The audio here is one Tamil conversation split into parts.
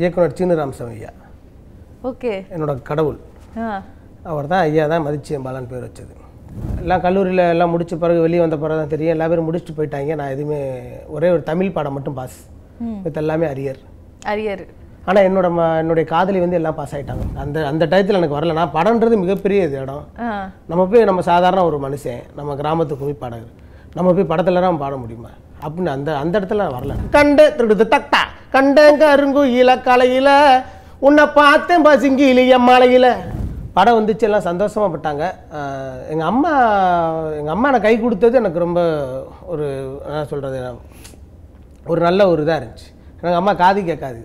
இயக்குனர் சீனராம்சம் ஐயா ஓகே என்னோட கடவுள் அவர் தான் ஐயா தான் மதிச்சு பாலான்னு பேர் வச்சது எல்லாம் கல்லூரியில் எல்லாம் முடித்த பிறகு வெளியே வந்த பிறகு தான் தெரியும் எல்லா பேரும் முடிச்சுட்டு போயிட்டாங்க நான் எதுவுமே ஒரே ஒரு தமிழ் பாடம் மட்டும் பாஸ் மித்த எல்லாமே அரியர் அரியர் ஆனால் என்னோட என்னுடைய காதலி வந்து எல்லாம் பாஸ் ஆகிட்டாங்க அந்த அந்த டயத்தில் எனக்கு வரல நான் படம்ன்றது மிகப்பெரிய இது இடம் நம்ம போய் நம்ம சாதாரண ஒரு மனுஷன் நம்ம கிராமத்துக்கு போய் பாடகர் நம்ம போய் படத்துலலாம் பாட முடியுமா அப்படின்னு அந்த அந்த இடத்துல வரல கண்டு திருடுது தக்டா கண்டங்க இல கலையில உன்னை பார்த்தேன் பசிங்கி இலிய மாலையில் படம் வந்துச்சு எல்லாம் சந்தோஷமாக பட்டாங்க எங்கள் அம்மா எங்கள் அம்மா எனக்கு கை கொடுத்தது எனக்கு ரொம்ப ஒரு என்ன சொல்கிறது ஒரு நல்ல ஒரு இதாக இருந்துச்சு எனக்கு அம்மா காது கேட்காது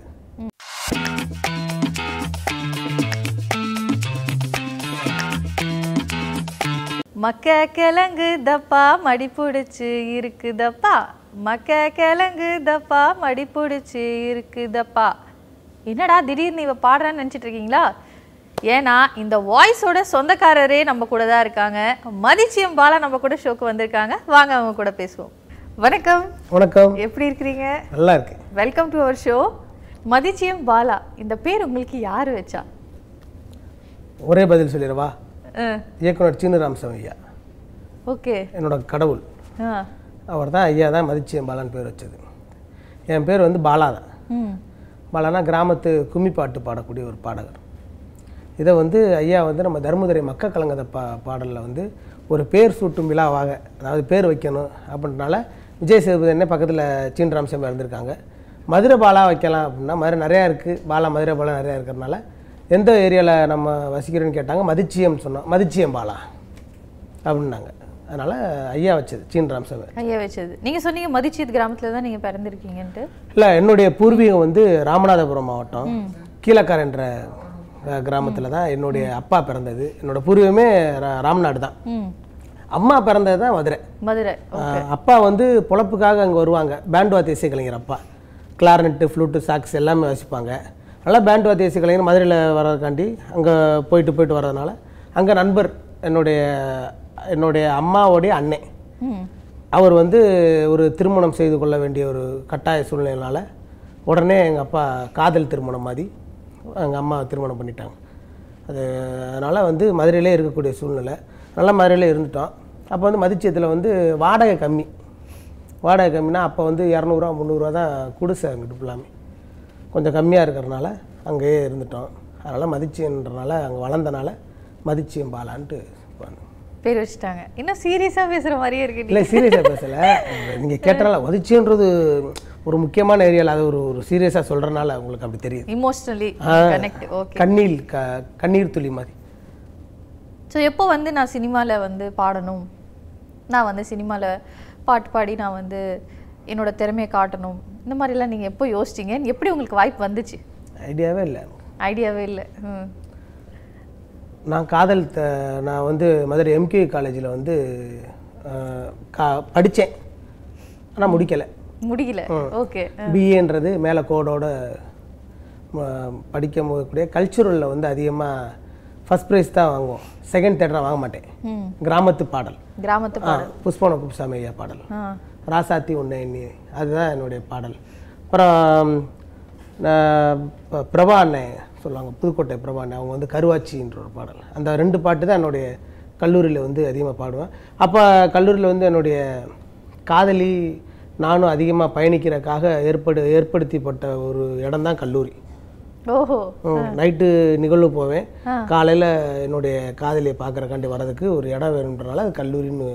மக்க கிழங்கு தப்பா மடிப்புடிச்சு இருக்குதப்பா மக்க கிழங்குதப்பா மடிப்பிடிச்சி இருக்குதப்பா என்னடா திடீர்னு இவ பாடுறான்னு நினச்சிட்டு இருக்கீங்களா ஏன்னா இந்த வாய்ஸோட சொந்தக்காரரே நம்ம கூட தான் இருக்காங்க மதிச்சியம் பாலா நம்ம கூட ஷோக்கு வந்திருக்காங்க வாங்க அவங்க கூட பேசுவோம் வணக்கம் வணக்கம் எப்படி இருக்கிறீங்க நல்லா இருக்கு welcome to our show Madhichiyam Bala இந்த பேர் உங்களுக்கு யார் வச்சா ஒரே பதில் சொல்லிடுவா இயக்குனர் சீனராம் ஐயா ஓகே என்னோட கடவுள் அவர் தான் ஐயா தான் மதிச்சு என் பாலான்னு பேர் வச்சது என் பேர் வந்து பாலா தான் பாலானா கிராமத்து கும்மி பாட்டு பாடக்கூடிய ஒரு பாடகர் இதை வந்து ஐயா வந்து நம்ம தருமதுரை மக்கள் கலங்கத பா பாடலில் வந்து ஒரு பேர் சூட்டும் விழாவாக அதாவது பேர் வைக்கணும் அப்படின்றனால விஜய் சேதுபதி என்ன பக்கத்தில் சீன் ராம்சம் இருந்திருக்காங்க மதுரை பாலா வைக்கலாம் அப்படின்னா மதுரை நிறையா இருக்குது பாலா மதுரை பாலா நிறையா இருக்கிறதுனால எந்த ஏரியாவில் நம்ம வசிக்கிறோன்னு கேட்டாங்க மதிச்சியம்னு சொன்னோம் மதிச்சியம் பாலா அப்படின்னாங்க அதனால் ஐயா வச்சது சீன் ராம் ஐயா வச்சது நீங்கள் சொன்னீங்க மதிச்சீத் கிராமத்தில் தான் நீங்கள் பிறந்திருக்கீங்கன்ட்டு இல்லை என்னுடைய பூர்வீகம் வந்து ராமநாதபுரம் மாவட்டம் கீழக்கார் என்ற கிராமத்தில் தான் என்னுடைய அப்பா பிறந்தது என்னோட பூர்வீகமே ராம்நாடு தான் அம்மா பிறந்தது தான் மதுரை மதுரை அப்பா வந்து பொழப்புக்காக அங்கே வருவாங்க இசை கலைஞர் அப்பா கிளார்னட்டு ஃப்ளூட்டு சாக்ஸ் எல்லாமே வாசிப்பாங்க அதனால் பேண்டுவாத்தி கலைஞர் மதுரையில் வர்றதுக்காண்டி அங்கே போயிட்டு போயிட்டு வர்றதுனால அங்கே நண்பர் என்னுடைய என்னுடைய அம்மாவோடைய அண்ணன் அவர் வந்து ஒரு திருமணம் செய்து கொள்ள வேண்டிய ஒரு கட்டாய சூழ்நிலையினால் உடனே எங்கள் அப்பா காதல் திருமணம் மாதிரி எங்கள் அம்மா திருமணம் பண்ணிட்டாங்க அது அதனால் வந்து மதுரையிலே இருக்கக்கூடிய சூழ்நிலை நல்லா மதுரையிலே இருந்துட்டோம் அப்போ வந்து மதிச்சியத்தில் வந்து வாடகை கம்மி வாடகை கம்மினா அப்போ வந்து இரநூறுவா முந்நூறுரூவா தான் குடிசை அங்கிட்டு ஃபுல்லாமே கொஞ்சம் கம்மியாக இருக்கிறனால அங்கேயே இருந்துட்டோம் அதனால் மதிச்சுன்றனால அங்கே வளர்ந்தனால மதிச்சியம் பாலான்ட்டு பேர் வச்சுட்டாங்க இன்னும் சீரியஸாக பேசுகிற மாதிரியே இருக்கு இல்லை சீரியஸாக பேசலை நீங்கள் கேட்டால வதிச்சுன்றது ஒரு முக்கியமான ஏரியாவில் அது ஒரு ஒரு சீரியஸாக சொல்கிறனால உங்களுக்கு அப்படி தெரியுது இமோஷ்னலி கனெக்ட் ஓகே கண்ணீர் க கண்ணீர் துளி மாதிரி ஸோ எப்போ வந்து நான் சினிமாவில் வந்து பாடணும் நான் வந்து சினிமாவில் பாட்டு பாடி நான் வந்து என்னோடய திறமையை காட்டணும் இந்த மாதிரிலாம் நீங்கள் எப்போ யோசிச்சிங்க எப்படி உங்களுக்கு வாய்ப்பு வந்துச்சு ஐடியாவே இல்லை ஐடியாவே இல்லை ம் நான் காதல் த நான் வந்து மதுரை எம்கே காலேஜில் வந்து கா படித்தேன் ஆனால் முடிக்கலை முடியல ஓகே பிஏன்றது மேலே கோடோட படிக்க போகக்கூடிய கல்ச்சுரலில் வந்து அதிகமாக ஃபஸ்ட் ப்ரைஸ் தான் வாங்குவோம் செகண்ட் தேர்ட் வாங்க மாட்டேன் கிராமத்து பாடல் கிராமத்து புஷ்பன குப்சாமி ஐயா பாடல் ராசாத்தி உன்னை அதுதான் என்னுடைய பாடல் அப்புறம் பிரபா அண்ணன் சொல்லுவாங்க புதுக்கோட்டை பிரபான் அவங்க வந்து கருவாச்சின்ற ஒரு பாடல் அந்த ரெண்டு பாட்டு தான் என்னுடைய கல்லூரியில் வந்து அதிகமாக பாடுவேன் அப்போ கல்லூரியில் வந்து என்னுடைய காதலி நானும் அதிகமாக பயணிக்கிறக்காக ஏற்படு ஏற்படுத்திப்பட்ட ஒரு இடம் தான் கல்லூரி ஓஹோ நைட்டு நிகழ்வு போவேன் காலையில் என்னுடைய காதலியை பார்க்குறக்காண்டி வர்றதுக்கு ஒரு இடம் வேணுன்றனால அது கல்லூரின்னு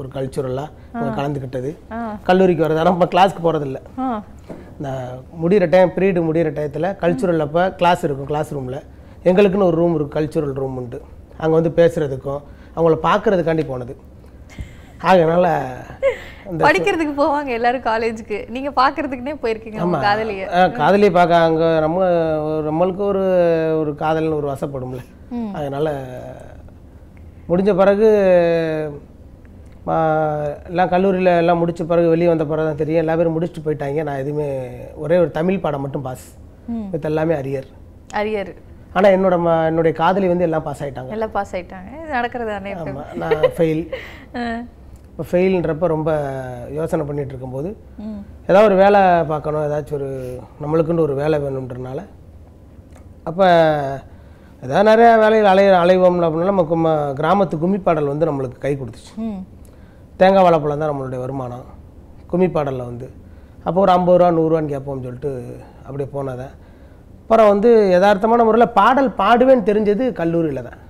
ஒரு கல்ச்சுரலாக கலந்துக்கிட்டது கல்லூரிக்கு வர்றது ஆனால் நம்ம கிளாஸ்க்கு போகிறதில்ல இந்த முடிகிற டைம் பீரியடு முடிகிற டயத்தில் கல்ச்சுரல் அப்போ கிளாஸ் இருக்கும் கிளாஸ் ரூமில் எங்களுக்குன்னு ஒரு ரூம் இருக்குது கல்ச்சுரல் ரூம் உண்டு அங்கே வந்து பேசுகிறதுக்கும் அவங்கள பார்க்குறதுக்காண்டி போனது ஆகனால படிக்கிறதுக்கு போவாங்க எல்லாரும் காலேஜுக்கு நீங்க பாக்குறதுக்குனே போயிருக்கீங்க ஆமா காதலியே காதலி பார்க்க அங்க நம்ம நம்மளுக்கு ஒரு ஒரு காதல்னு ஒரு வசப்படும்ல அதனால முடிஞ்ச பிறகு எல்லாம் கல்லூரியில் எல்லாம் முடித்த பிறகு வெளியே வந்த பிறகு தான் தெரியும் எல்லா பேரும் முடிச்சுட்டு போயிட்டாங்க நான் எதுவுமே ஒரே ஒரு தமிழ் பாடம் மட்டும் பாஸ் வித் எல்லாமே அரியர் அரியர் ஆனால் என்னோட என்னுடைய காதலி வந்து எல்லாம் பாஸ் ஆகிட்டாங்க எல்லாம் பாஸ் ஆகிட்டாங்க நடக்கிறது தானே ஆமாம் நான் ஃபெயில் இப்போ ஃபெயில்ன்றப்ப ரொம்ப யோசனை பண்ணிகிட்டு இருக்கும்போது ஏதாவது ஒரு வேலை பார்க்கணும் ஏதாச்சும் ஒரு நம்மளுக்குன்னு ஒரு வேலை வேணுன்றனால அப்போ ஏதாவது நிறையா வேலைகள் அலை அலைவோம் அப்படின்னா நம்ம கிராமத்து கும்மிப்பாடல் வந்து நம்மளுக்கு கை கொடுத்துச்சு தேங்காய் வாழைப்பழம் தான் நம்மளுடைய வருமானம் கும்மி பாடலில் வந்து அப்போ ஒரு ஐம்பது ரூபா நூறுரூவான்னு கேட்போம்னு சொல்லிட்டு அப்படியே போனதேன் அப்புறம் வந்து யதார்த்தமான முறையில் பாடல் பாடுவேன்னு தெரிஞ்சது கல்லூரியில் தான்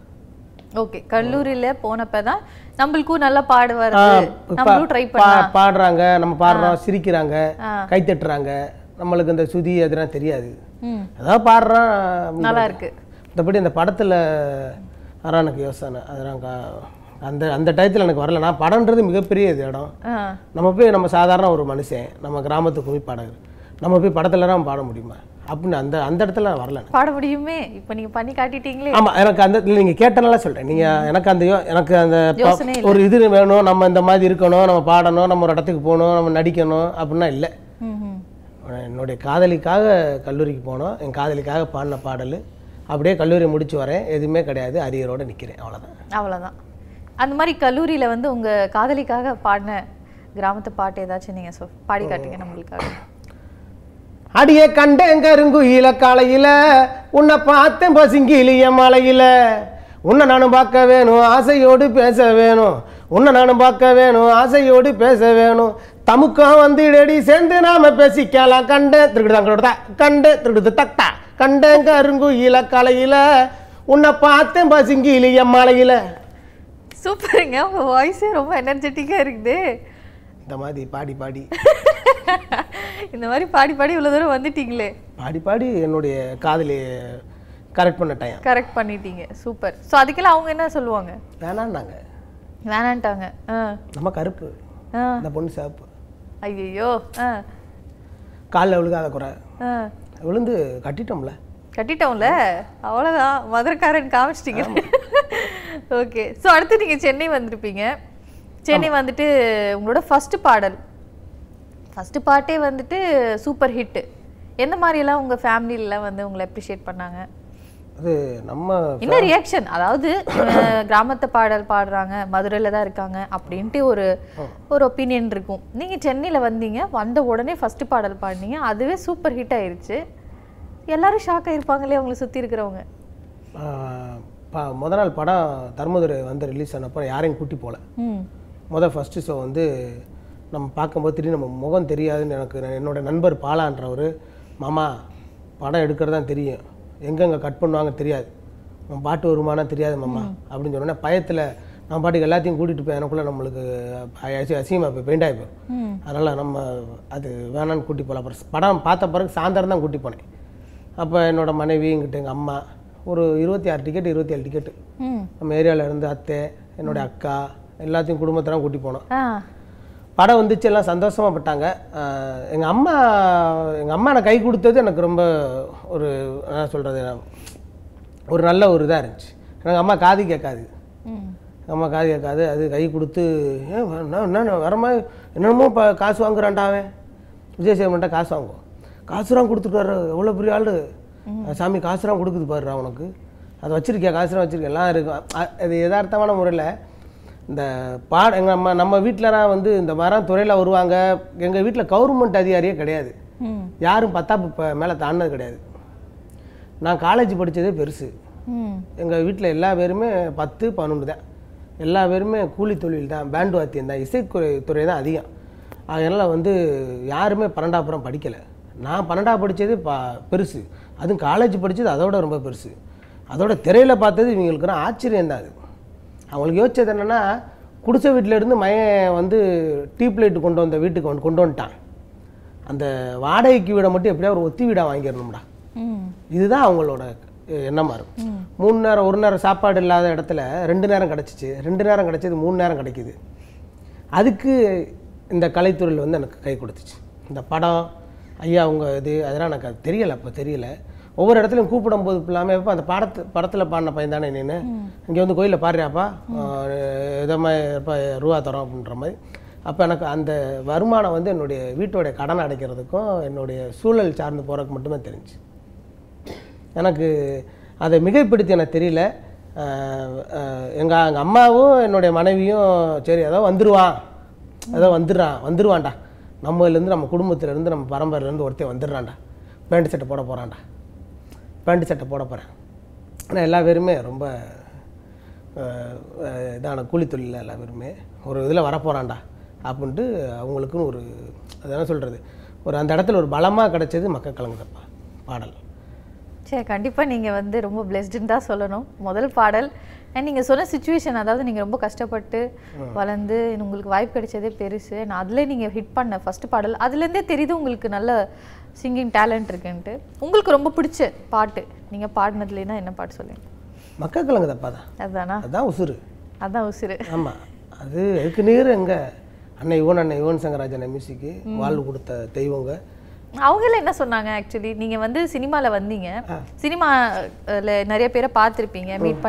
ஓகே கல்லூரியில் போனப்ப தான் நம்மளுக்கும் நல்லா பாடுவார் பாடுறாங்க நம்ம பாடுறோம் சிரிக்கிறாங்க கை தட்டுறாங்க நம்மளுக்கு இந்த சுதி அதெல்லாம் தெரியாது அதான் பாடுறான் நல்லா இருக்கு மற்றபடி அந்த படத்தில் அறானுக்கு யோசனை அதெல்லாம் அந்த அந்த டயத்தில் எனக்கு வரல நான் படம்ன்றது மிகப்பெரிய இது இடம் நம்ம போய் நம்ம சாதாரண ஒரு மனுஷன் நம்ம கிராமத்துக்கு போய் பாடகர் நம்ம போய் படத்துலலாம் பாட முடியுமா அப்படின்னு அந்த அந்த இடத்துல வரல பாட முடியுமே இப்போ நீங்கள் பண்ணி காட்டிட்டீங்களே ஆமாம் எனக்கு அந்த இல்லை நீங்கள் கேட்டனால சொல்கிறேன் நீங்கள் எனக்கு அந்த எனக்கு அந்த ஒரு இது வேணும் நம்ம இந்த மாதிரி இருக்கணும் நம்ம பாடணும் நம்ம ஒரு இடத்துக்கு போகணும் நம்ம நடிக்கணும் அப்படின்னா இல்லை என்னுடைய காதலிக்காக கல்லூரிக்கு போனோம் என் காதலிக்காக பாடின பாடல் அப்படியே கல்லூரி முடிச்சு வரேன் எதுவுமே கிடையாது அரியரோடு நிற்கிறேன் அவ்வளோதான் அவ்வளோதான் அந்த மாதிரி கல்லூரியில் வந்து உங்கள் காதலிக்காக பாடின கிராமத்து பாட்டு ஏதாச்சும் நீங்கள் சொல் பாடி காட்டுங்க நம்மளுக்காக அடிய கண்டேன் கருங்குயில காலையில உன்னை பார்த்தேன் பசிங்கிலிய மலையில உன்னை நானும் பார்க்க வேணும் ஆசையோடு பேச வேணும் உன்னை நானும் பார்க்க வேணும் ஆசையோடு பேச வேணும் தமுக்கம் வந்து இடடி சேர்ந்து நாம பேசிக்கலாம் கண்டேன் திருடுதாங்களோட கண்டு திருடுது தக்தா கண்டேன் கருங்குயில கலையில உன்னை பார்த்தேன் பசிங்கிலிய மலையில சூப்பருங்க உங்க வாய்ஸே ரொம்ப எனர்ஜெட்டிக்கா இருக்குது இந்த மாதிரி பாடி பாடி இந்த மாதிரி பாடி பாடி இவ்வளோ தூரம் வந்துட்டீங்களே பாடி பாடி என்னுடைய காதலி கரெக்ட் பண்ண டைம் கரெக்ட் பண்ணிட்டீங்க சூப்பர் ஸோ அதுக்கெல்லாம் அவங்க என்ன சொல்லுவாங்க வேணான்னாங்க வேணான்ட்டாங்க நம்ம கருப்பு இந்த பொண்ணு சிவப்பு ஐயோ காலில் விழுகாத குறை விழுந்து கட்டிட்டோம்ல கட்டிட்டோம்ல அவ்வளோதான் மதுரக்காரன் காமிச்சிட்டீங்க ஓகே ஸோ அடுத்து நீங்கள் சென்னை வந்திருப்பீங்க சென்னை வந்துட்டு உங்களோட ஃபஸ்ட்டு பாடல் ஃபஸ்ட்டு பாட்டே வந்துட்டு சூப்பர் ஹிட்டு எந்த மாதிரியெல்லாம் உங்கள் ஃபேமிலியிலலாம் வந்து உங்களை அப்ரிஷியேட் பண்ணாங்க அது நம்ம என்ன ரியாக்ஷன் அதாவது கிராமத்து பாடல் பாடுறாங்க மதுரையில் தான் இருக்காங்க அப்படின்ட்டு ஒரு ஒரு ஒப்பீனியன் இருக்கும் நீங்கள் சென்னையில் வந்தீங்க வந்த உடனே ஃபஸ்ட்டு பாடல் பாடினீங்க அதுவே சூப்பர் ஹிட் ஆயிடுச்சு எல்லாரும் ஷாக் ஆகிருப்பாங்களே அவங்களை சுற்றி இருக்கிறவங்க முதல் நாள் படம் தர்மதுரை வந்து ரிலீஸ் ஆனப்போ யாரையும் கூட்டி போகல முதல் ஃபஸ்ட்டு ஷோ வந்து நம்ம பார்க்கும்போது திடீர்னு நம்ம முகம் தெரியாதுன்னு எனக்கு என்னோட நண்பர் பாலான்றவர் மாமா படம் எடுக்கிறது தான் தெரியும் எங்கெங்கே கட் பண்ணுவாங்க தெரியாது நம்ம பாட்டு வருமானா தெரியாது மாமா அப்படின்னு சொன்னோன்னே பயத்தில் நம்ம பாட்டுக்கு எல்லாத்தையும் கூட்டிகிட்டு போய் எனக்குள்ளே நம்மளுக்கு அசிங்கமாக போய் பெயிண்ட் ஆகிப்போம் அதனால் நம்ம அது வேணான்னு கூட்டி போகலாம் அப்புறம் படம் பார்த்த பிறகு சாயந்தரம் தான் கூட்டி போனேன் அப்போ என்னோடய மனைவி எங்கிட்ட எங்கள் அம்மா ஒரு இருபத்தி ஆறு டிக்கெட் இருபத்தி ஏழு டிக்கெட்டு நம்ம ஏரியாவில் இருந்து அத்தை என்னுடைய அக்கா எல்லாத்தையும் குடும்பத்தெல்லாம் கூட்டி போனோம் படம் வந்துச்சு எல்லாம் சந்தோஷமாக பட்டாங்க எங்கள் அம்மா எங்கள் அம்மா எனக்கு கை கொடுத்தது எனக்கு ரொம்ப ஒரு என்ன சொல்கிறது ஒரு நல்ல ஒரு இதாக இருந்துச்சு எனக்கு அம்மா காது கேட்காது அம்மா காது கேட்காது அது கை கொடுத்து என்ன வரமா என்னென்னமோ இப்போ காசு வாங்குறான்டாவே விஜய் சேவன்ட்டா காசு வாங்குவோம் காசுலாம் கொடுத்துட்டு வர எவ்வளோ பெரிய ஆள் சாமி காசுலாம் கொடுக்குது பாருடா உனக்கு அதை வச்சுருக்கியா காசுலாம் வச்சுருக்கேன் எல்லாம் இருக்கும் அது யதார்த்தமான முறையில் இந்த பாட எங்கள் நம்ம நம்ம வீட்டிலலாம் வந்து இந்த மரம் துறையில் வருவாங்க எங்கள் வீட்டில் கவர்மெண்ட் அதிகாரியே கிடையாது யாரும் பத்தாப்பு இப்போ மேலே தாண்டினது கிடையாது நான் காலேஜ் படித்ததே பெருசு எங்கள் வீட்டில் எல்லா பேருமே பத்து பன்னெண்டு தான் எல்லா பேருமே கூலி தொழில் தான் பேண்டு வாத்தியம் தான் இசைத்துறை துறை தான் அதிகம் அதனால் வந்து யாருமே பன்னெண்டாப்புறம் படிக்கலை நான் பன்னெண்டாக படித்தது பா பெருசு அதுவும் காலேஜ் படித்தது அதோட ரொம்ப பெருசு அதோட திரையில் பார்த்தது இவங்களுக்குனா ஆச்சரியம் தான் அது அவங்களுக்கு யோசிச்சது என்னென்னா குடிசை வீட்டிலேருந்து மயன் வந்து டியூப் லைட் கொண்டு வந்த வீட்டுக்கு வந்து கொண்டு வந்துட்டான் அந்த வாடகைக்கு வீடை மட்டும் எப்படியா ஒரு ஒத்தி வீடாக வாங்கிடணும்டா இதுதான் அவங்களோட எண்ணமாக இருக்கும் மூணு நேரம் ஒரு நேரம் சாப்பாடு இல்லாத இடத்துல ரெண்டு நேரம் கிடச்சிச்சு ரெண்டு நேரம் கிடச்சது மூணு நேரம் கிடைக்கிது அதுக்கு இந்த கலைத்துறையில் வந்து எனக்கு கை கொடுத்துச்சு இந்த படம் ஐயா அவங்க இது அதெல்லாம் எனக்கு அது தெரியலை அப்போ தெரியலை ஒவ்வொரு இடத்துலையும் கூப்பிடும் போது இல்லாமல் எப்போ அந்த படத்து படத்தில் பாடின பையன் தானே நின்று இங்கே வந்து கோயிலில் பாடுறியாப்பா இதை மாதிரி ரூபா தரோம் அப்படின்ற மாதிரி அப்போ எனக்கு அந்த வருமானம் வந்து என்னுடைய வீட்டோடைய கடன் அடைக்கிறதுக்கும் என்னுடைய சூழல் சார்ந்து போகிறதுக்கு மட்டுமே தெரிஞ்சு எனக்கு அதை மிகைப்படுத்தி எனக்கு தெரியல எங்கள் எங்கள் அம்மாவும் என்னுடைய மனைவியும் சரி ஏதோ வந்துடுவான் ஏதோ வந்துடுறான் வந்துடுவான்டா நம்மலேருந்து நம்ம குடும்பத்திலேருந்து நம்ம பரம்பரையிலேருந்து ஒருத்தர் வந்துடுறான்டா பேண்ட் சட்டை போட போகிறான்டா பேண்ட் சட்டை போட போகிறேன் ஆனால் எல்லா பேருமே ரொம்ப இதான கூலி தொழிலில் எல்லா பேருமே ஒரு இதில் வரப்போகிறான்டா அப்படின்ட்டு அவங்களுக்குன்னு ஒரு அது என்ன சொல்கிறது ஒரு அந்த இடத்துல ஒரு பலமாக கிடைச்சது மக்கள் கலங்குதப்பா பாடல் சரி கண்டிப்பாக நீங்கள் வந்து ரொம்ப பிளெஸ்டுன்னு தான் சொல்லணும் முதல் பாடல் அண்ட் நீங்கள் சொன்ன சுச்சுவேஷன் அதாவது நீங்கள் ரொம்ப கஷ்டப்பட்டு வளர்ந்து உங்களுக்கு வாய்ப்பு கிடைச்சதே பெருசு அண்ட் அதில் நீங்கள் ஹிட் பண்ண ஃபஸ்ட்டு பாடல் அதுலேருந்தே தெரியுது உங்களுக்கு நல்ல சிங்கிங் டேலண்ட் இருக்குன்ட்டு உங்களுக்கு ரொம்ப பிடிச்ச பாட்டு நீங்கள் பாடினதுலேனா என்ன பாட்டு சொல்லுங்கள் கிழங்கு தப்பா தான் அதுதானா அதுதான் உசுறு அதான் உசுறு ஆமாம் அது அதுக்கு நேரம் எங்கள் அன்னை யுவன் அன்னை யுவன் சங்கராஜன மியூசிக்கு வாழ்வு கொடுத்த தெய்வங்க அவங்கள என்ன சொன்னாங்க ஆக்சுவலி நீங்க வந்து சினிமால வந்தீங்க சினிமால நிறைய பேரை பார்த்துருப்பீங்க மீட்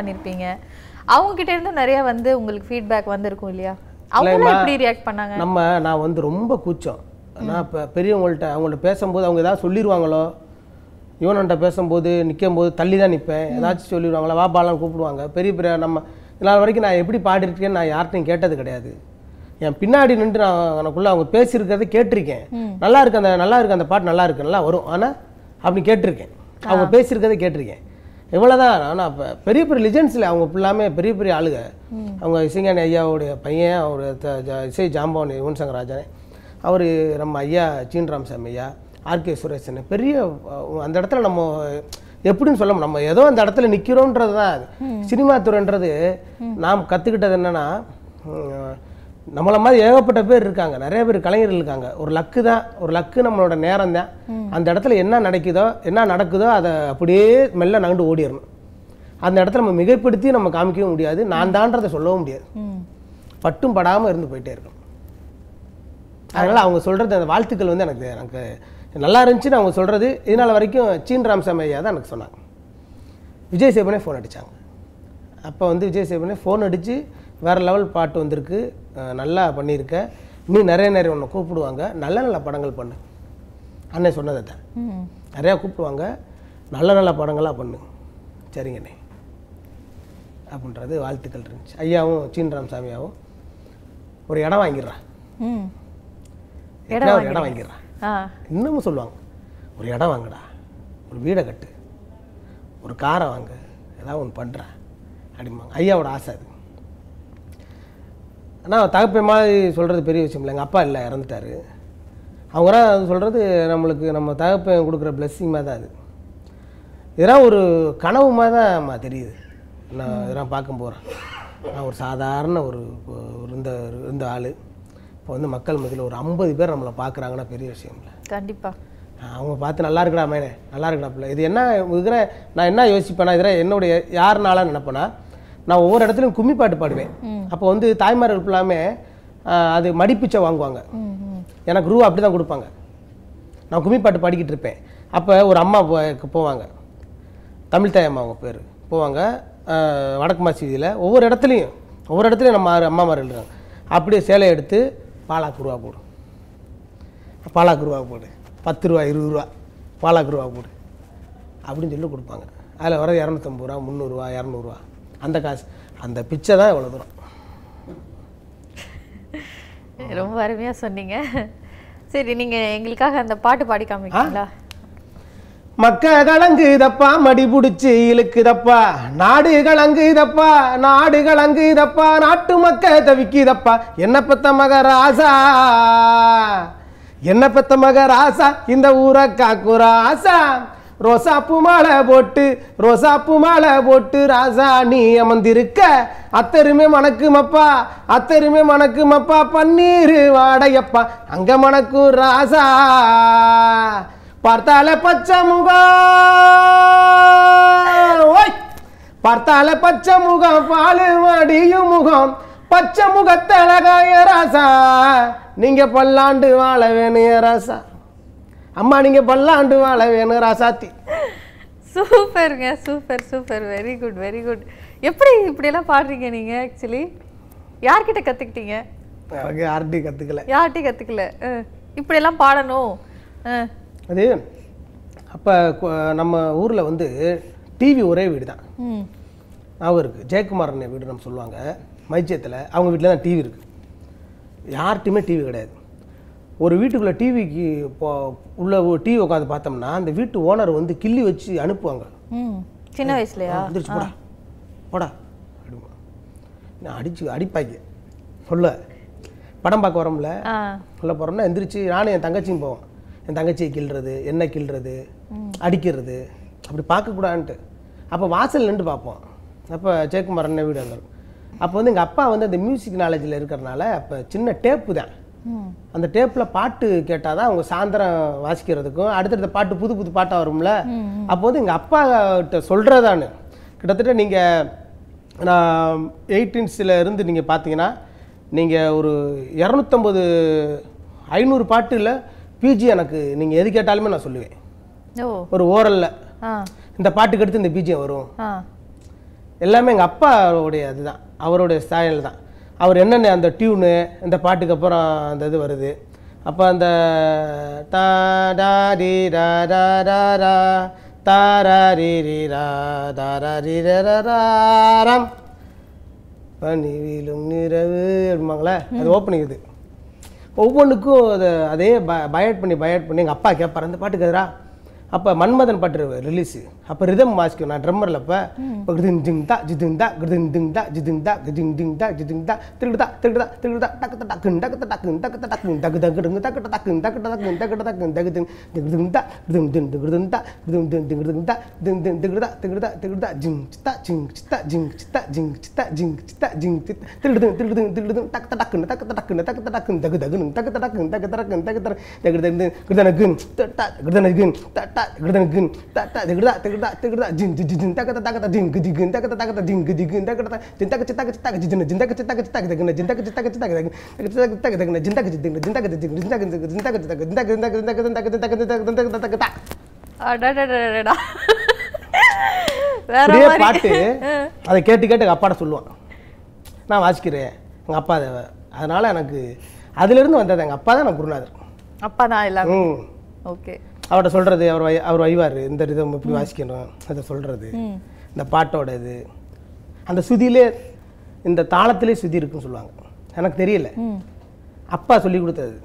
அவங்க கிட்ட இருந்து நிறைய வந்து உங்களுக்கு ஃபீட்பேக் வந்திருக்கும் இல்லையா அவங்க எப்படி ரியாக்ட் பண்ணாங்க நம்ம நான் வந்து ரொம்ப கூச்சம் நான் இப்போ பெரியவங்கள்ட்ட அவங்கள்ட்ட பேசும்போது அவங்க ஏதாவது சொல்லிடுவாங்களோ யுவனன்ட்ட பேசும்போது நிற்கும் போது தள்ளி தான் நிற்பேன் ஏதாச்சும் சொல்லிடுவாங்களா வாபாலாம் கூப்பிடுவாங்க பெரிய பெரிய நம்ம இதனால் வரைக்கும் நான் எப்படி பாடிருக்கேன்னு நான் யார்ட்டையும் கேட்டது கிடையாது என் பின்னாடி நின்று நான் எனக்குள்ள அவங்க பேசியிருக்கிறத கேட்டிருக்கேன் நல்லா இருக்கு அந்த நல்லா இருக்கு அந்த பாட்டு நல்லா இருக்கு நல்லா வரும் ஆனால் அப்படி கேட்டிருக்கேன் அவங்க பேசியிருக்கிறத கேட்டிருக்கேன் இவ்வளோதான் ஆனால் இப்போ பெரிய பெரிய லிஜன்ஸில் அவங்க ஃபுல்லாமே பெரிய பெரிய ஆளுக அவங்க இசைஞானி ஐயாவுடைய பையன் அவர் இசை ஜாம்பவன் யுவன் சங்கர் ராஜானே அவர் நம்ம ஐயா சீன் ராமசாமி ஐயா ஆர்கே சுரேஷன் பெரிய அந்த இடத்துல நம்ம எப்படின்னு சொல்ல நம்ம ஏதோ அந்த இடத்துல நிற்கிறோன்றது தான் சினிமா துறைன்றது நாம் கற்றுக்கிட்டது என்னென்னா நம்மள மாதிரி ஏகப்பட்ட பேர் இருக்காங்க நிறைய பேர் கலைஞர்கள் இருக்காங்க ஒரு லக்கு தான் ஒரு லக்கு நம்மளோட நேரம் தான் அந்த இடத்துல என்ன நடக்குதோ என்ன நடக்குதோ அதை அப்படியே மெல்ல நகண்டு ஓடிடணும் அந்த இடத்துல நம்ம மிகைப்படுத்தி நம்ம காமிக்கவும் முடியாது நான் தான்றதை சொல்லவும் முடியாது பட்டும் படாமல் இருந்து போயிட்டே இருக்கணும் அதனால அவங்க சொல்றது அந்த வாழ்த்துக்கள் வந்து எனக்கு எனக்கு நல்லா இருந்துச்சுன்னு அவங்க சொல்றது இதனால வரைக்கும் சீன் ராம்சாமி ஐயா தான் எனக்கு சொன்னாங்க விஜய் சேபனே ஃபோன் அடித்தாங்க அப்போ வந்து விஜய் சேபனே ஃபோன் அடித்து வேறு லெவல் பாட்டு வந்திருக்கு நல்லா பண்ணியிருக்க நீ நிறைய நிறைய ஒன்று கூப்பிடுவாங்க நல்ல நல்ல படங்கள் பண்ணு அண்ணன் சொன்னதை தான் நிறையா கூப்பிடுவாங்க நல்ல நல்ல படங்களாக பண்ணு சரிங்கண்ணே அப்படின்றது வாழ்த்துக்கள் இருந்துச்சு ஐயாவும் சீன்ராம் சாமியாவும் ஒரு இடம் வாங்கிடுறான் ஒரு இடம் வாங்கிடுறான் இன்னமும் சொல்லுவாங்க ஒரு இடம் வாங்குடா ஒரு வீடை கட்டு ஒரு காரை வாங்க ஏதாவது ஒன்று பண்ணுறேன் அப்படிம்பாங்க ஐயாவோட ஆசை அது ஆனால் தகப்பை மாதிரி சொல்கிறது பெரிய விஷயம் இல்லை எங்கள் அப்பா இல்லை இறந்துட்டார் அவங்களாம் அது சொல்கிறது நம்மளுக்கு நம்ம தகப்பை கொடுக்குற பிளெஸ்ஸிங் மாதிரி தான் அது இதெல்லாம் ஒரு கனவு மாதிரி தான் தெரியுது நான் இதெல்லாம் பார்க்க போகிறேன் நான் ஒரு சாதாரண ஒரு இருந்த இருந்த ஆள் இப்போ வந்து மக்கள் மத்தியில் ஒரு ஐம்பது பேர் நம்மளை பார்க்குறாங்கன்னா பெரிய விஷயம் இல்லை கண்டிப்பாக அவங்க பார்த்து நல்லா இருக்கடா மேனே நல்லா பிள்ளை இது என்ன இருக்கிற நான் என்ன யோசிப்பேன்னா இதில் என்னுடைய யாருனால நினப்பேனா நான் ஒவ்வொரு இடத்துலையும் கும்மி பாட்டு பாடுவேன் அப்போ வந்து தாய்மார்கள் ஃபுல்லாமே அது மடிப்பிச்சை வாங்குவாங்க எனக்கு ரூ அப்படி தான் கொடுப்பாங்க நான் கும்மி பாட்டு பாடிக்கிட்டு இருப்பேன் அப்போ ஒரு அம்மா போவாங்க தமிழ் தாய் அம்மா அவங்க பேர் போவாங்க வடக்கு மசீதியில் ஒவ்வொரு இடத்துலையும் ஒவ்வொரு இடத்துலையும் நம்ம அம்மா மாதிரி இருக்காங்க அப்படியே சேலை எடுத்து பாலாக்கு ரூபா போடும் பாலாக்கு ரூபா போடு பத்து ரூபா இருபது ரூபா பாலாக்கு ரூபா போடு அப்படின்னு சொல்லி கொடுப்பாங்க அதில் வர இரநூத்தம்பது ரூபா முந்நூறுரூவா இரநூறுவா அந்த காசு அந்த பிச்சை தான் இவ்வளோ தூரம் ரொம்ப அருமையாக சொன்னீங்க சரி நீங்கள் எங்களுக்காக அந்த பாட்டு பாடி காமிக்கீங்களா மக்க கலங்கு இதப்பா மடி பிடிச்சி இழுக்குதப்பா நாடு கலங்கு இதப்பா நாடு கலங்கு இதப்பா நாட்டு மக்க தவிக்குதப்பா என்ன பத்த மக ராசா என்ன பத்த மக ராசா இந்த ஊரை காக்குறாசா ரோசாப்பு மாலை போட்டு ரோசாப்பு மாலை போட்டு ராசா நீ அமர்ந்திருக்க அத்தருமே மணக்குமப்பா அத்தருமே மணக்குமப்பா பன்னீர் வாடையப்பா அங்க மணக்கும் ராசா பார்த்தால பச்சை முகாய் பார்த்தால பச்சை முகம் பாலு மடியும் முகம் பச்சை முகத்தழகாய ராசா நீங்க பல்லாண்டு வாழ வேணைய ராசா அம்மா நீங்கள் பல்லாண்டு வாழ வேணும் ராசாத்தி சூப்பருங்க super super very good very good எப்படி இப்படியெல்லாம் பாடுறீங்க நீங்கள் ஆக்சுவலி யார்கிட்ட கற்றுக்கிட்டீங்க யார்கிட்டையும் கற்றுக்கல யார்கிட்டையும் கற்றுக்கல இப்படியெல்லாம் பாடணும் அது அப்போ நம்ம ஊரில் வந்து டிவி ஒரே வீடு தான் ஞாபகம் இருக்குது ஜெயக்குமாரன் வீடு நம்ம சொல்லுவாங்க மைச்சியத்தில் அவங்க வீட்டில் தான் டிவி இருக்குது யார்கிட்டையுமே டிவி கிடையாது ஒரு வீட்டுக்குள்ளே டிவிக்கு இப்போ உள்ள டிவி உட்காந்து பார்த்தோம்னா அந்த வீட்டு ஓனர் வந்து கிள்ளி வச்சு அனுப்புவாங்க சின்ன வயசுலையா வந்துருச்சு போடா போடா நான் அடிச்சு அடிப்பாய்க்க சொல்ல படம் பார்க்க வரோம்ல சொல்ல போகிறோம்னா எந்திரிச்சு நானும் என் தங்கச்சியும் போவோம் என் தங்கச்சியை கிள்றது என்ன கிள்றது அடிக்கிறது அப்படி பார்க்கக்கூடாதுன்ட்டு அப்போ வாசல் நின்று பார்ப்போம் அப்போ ஜெயக்குமார் அண்ணன் வீடு வந்துடும் அப்போ வந்து எங்கள் அப்பா வந்து அந்த மியூசிக் நாலேஜில் இருக்கிறனால அப்போ சின்ன டேப்பு தான் அந்த டேப்பில் பாட்டு கேட்டால் தான் அவங்க சாயந்தரம் வாசிக்கிறதுக்கும் அடுத்தடுத்த பாட்டு புது புது பாட்டாக வரும்ல அப்போ வந்து எங்கள் அப்பா கிட்ட சொல்கிறதானு கிட்டத்தட்ட நீங்கள் நான் எயிட்டீன்ஸில் இருந்து நீங்கள் பார்த்தீங்கன்னா நீங்கள் ஒரு இரநூத்தம்பது ஐநூறு பாட்டில் பிஜி எனக்கு நீங்கள் எது கேட்டாலுமே நான் சொல்லுவேன் ஒரு ஓரலில் இந்த பாட்டுக்கு எடுத்து இந்த பிஜியம் வரும் எல்லாமே எங்கள் அப்பாவுடைய அதுதான் அவருடைய ஸ்டைல் தான் அவர் என்னென்ன அந்த டியூனு இந்த பாட்டுக்கு அப்புறம் அந்த இது வருது அப்போ அந்த தா டா ரா ரா ரா ரா தாரா ரி ரி ரா தாரா ரி ராம் நிறவு அப்படிம்பாங்களே அது ஓப்பனிங் இது ஒவ்வொன்றுக்கும் அதை அதே ப பயட் பண்ணி பயட் பண்ணி எங்கள் அப்பா கேட்பார் அந்த பாட்டுக்கு எதிராக அப்போ மன்மதன் பாட்டு ரிலீஸு அப்போ ரிதம் வாசிக்கும் நான் ட்ரம்மரில் இப்போ இப்போ கிருதிங் ஜிங் தா ஜிதிங் தா கிருதிங் திங் தா ஜிதிங் தா கிருதிங் திங் தா ஜிதிங் தா திருடுதா திருடுதா திருடுதா டக்கு டக்குன் டக்கு டக்குன் டக்கு டக்குன் டக்கு டக்குடுங்க டக்கு டக்குன் டக்கு டக்குன் டக்கு டக்குன் டக்கு திங் திங் தா கிருதும் திங் திகிருதும் தா கிருதும் திங் திகிருதும் தா திங் திங் திகிருதா திகிருதா திகிருதா ஜிங் சித்தா ஜிங் சித்தா ஜிங் சித்தா ஜிங் சித்தா ஜிங் சித்தா ஜிங் சித்தா திருடுதும் திருடுதும் திருடுதும் டக்கு டக்குன் டக்கு டக்குன் டக்கு டக்குன் டக்கு டக்குன் டக்கு டக்குன் டக்கு டக்குன் டக்கு டக்கு டக்கு டக்கு டக்கு டக்கு டக்கு டக்கு டக்கு பாட்டு அதை கேட்டு கேட்டு அப்பாட சொல்லுவான் நான் வாசிக்கிறேன் எங்க அப்பா அதனால எனக்கு அதுல இருந்து வந்தது எங்க அப்பா தான் குருநாதர் அப்பா தான் ஓகே அவர்கிட்ட சொல்கிறது அவர் அவர் வைவார் இந்த ரிதம் இப்படி வாசிக்கணும் அதை சொல்கிறது இந்த பாட்டோட இது அந்த சுதியிலே இந்த தாளத்திலே சுதி இருக்குன்னு சொல்லுவாங்க எனக்கு தெரியல அப்பா சொல்லி கொடுத்தது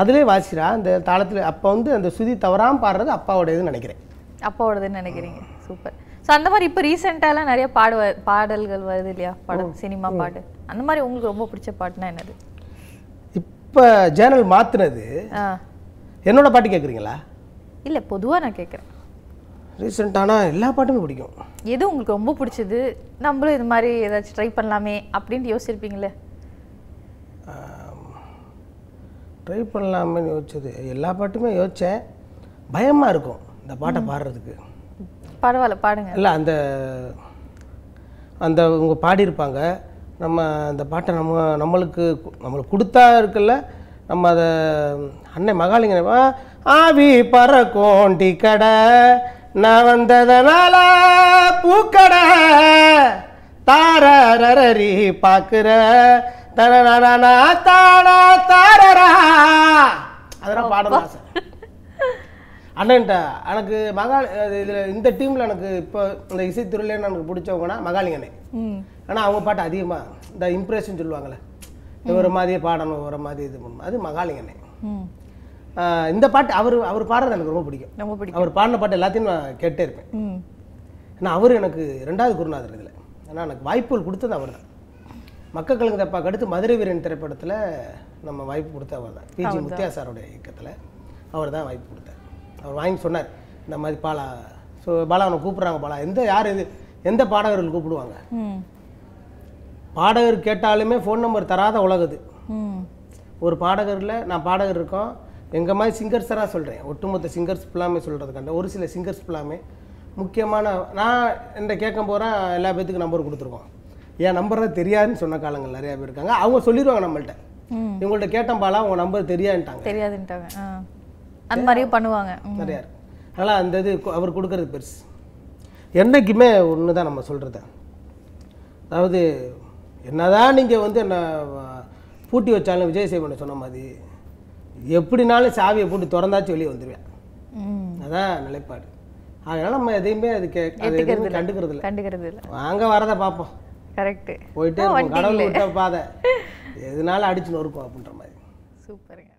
அதுலேயே வாசிக்கிறா அந்த தாளத்தில் அப்போ வந்து அந்த சுதி தவறாமல் பாடுறது அப்பாவோட இதுன்னு நினைக்கிறேன் அப்பாவோடதுன்னு நினைக்கிறீங்க சூப்பர் ஸோ அந்த மாதிரி இப்போ ரீசெண்டாலாம் நிறைய பாடுவ பாடல்கள் வருது இல்லையா படம் சினிமா பாட்டு அந்த மாதிரி உங்களுக்கு ரொம்ப பிடிச்ச பாட்டுனா என்னது இப்போ ஜேனல் மாற்றினது என்னோட பாட்டு கேட்குறீங்களா இல்லை பொதுவாக நான் கேட்குறேன் ரீசெண்டானா எல்லா பாட்டுமே பிடிக்கும் எது உங்களுக்கு ரொம்ப பிடிச்சது நம்மளும் இது மாதிரி ஏதாச்சும் ட்ரை பண்ணலாமே அப்படின்ட்டு யோசிச்சிருப்பீங்களே ட்ரை பண்ணலாமேன்னு யோசிச்சது எல்லா பாட்டுமே யோசித்தேன் பயமாக இருக்கும் இந்த பாட்டை பாடுறதுக்கு பரவாயில்ல பாடுங்க இல்லை அந்த அந்த இவங்க பாடியிருப்பாங்க நம்ம அந்த பாட்டை நம்ம நம்மளுக்கு நம்மளுக்கு கொடுத்தா இருக்குல்ல நம்ம அதை அன்னை மகாலிங்கனவா ஆவி பற கோண்டி கடை நான் வந்ததனால பூக்கடை தாரரீ பார்க்குற தனனா தானா தாரரா அதெல்லாம் பாடணும் ஆசை அண்ணன்ட்ட எனக்கு மகா இதில் இந்த டீமில் எனக்கு இப்போ இந்த இசைத்துறையில் எனக்கு பிடிச்சவங்கன்னா மகாலிங்கனே ஆனால் அவங்க பாட்டு அதிகமாக இந்த இம்ப்ரெஷன் சொல்லுவாங்களே ஒரு மாதிரி பாடணும் ஒரு மாதிரி இது பண்ணணும் அது மகாலிங்கனே இந்த பாட்டு அவர் அவர் பாடுறது எனக்கு ரொம்ப பிடிக்கும் அவர் பாடின பாட்டு எல்லாத்தையும் நான் கேட்டே இருப்பேன் ஏன்னா அவர் எனக்கு ரெண்டாவது குருநாதர் இதில் ஏன்னா எனக்கு வாய்ப்புகள் கொடுத்தது அவர் தான் மக்கள் கலங்க தப்பாக்கு மதுரை வீரன் திரைப்படத்தில் நம்ம வாய்ப்பு கொடுத்த அவர் தான் பிஜி முத்தியா சாரோடைய இயக்கத்தில் அவர் தான் வாய்ப்பு கொடுத்தார் அவர் வாங்கி சொன்னார் இந்த மாதிரி பாலா ஸோ பாலா அவனை கூப்பிட்றாங்க பாலா எந்த யார் இது எந்த பாடகர்கள் கூப்பிடுவாங்க பாடகர் கேட்டாலுமே ஃபோன் நம்பர் தராத உலகுது ஒரு பாடகரில் நான் பாடகர் இருக்கோம் எங்கள் மாதிரி சிங்கர்ஸராக சொல்கிறேன் ஒட்டுமொத்த சிங்கர்ஸ் ஃபுல்லாமே சொல்கிறதுக்காண்ட ஒரு சில சிங்கர்ஸ் ஃபுல்லாமே முக்கியமான நான் என்ன கேட்க போகிறேன் எல்லா பேத்துக்கு நம்பர் கொடுத்துருக்கோம் என் தான் தெரியாதுன்னு சொன்ன காலங்கள் நிறையா பேர் இருக்காங்க அவங்க சொல்லிடுவாங்க நம்மள்ட்ட இவங்கள்ட்ட கேட்டம்பாலா அவங்க நம்பர் தெரியாதுன்ட்டாங்க தெரியாதுன்ட்டாங்க அந்த மாதிரியும் பண்ணுவாங்க நிறையா அதனால் அந்த இது அவர் கொடுக்கறது பெருசு என்றைக்குமே ஒன்று தான் நம்ம சொல்கிறது அதாவது என்னதான் நீங்கள் வந்து என்ன பூட்டி வச்சாலும் விஜய் சேவனை சொன்ன மாதிரி எப்படினாலும் சாவியை பூட்டி திறந்தாச்சும் வெளியே வந்துடுவேன் அதான் நிலைப்பாடு அதனால நம்ம எதையுமே அது கே கண்டுக்கிறது இல்லை கண்டுக்கிறது இல்லை வாங்க வரதை பார்ப்போம் கரெக்ட் போயிட்டு கடவுள் விட்ட பாதை எதுனாலும் அடிச்சு நொறுக்கும் அப்படின்ற மாதிரி சூப்பருங்க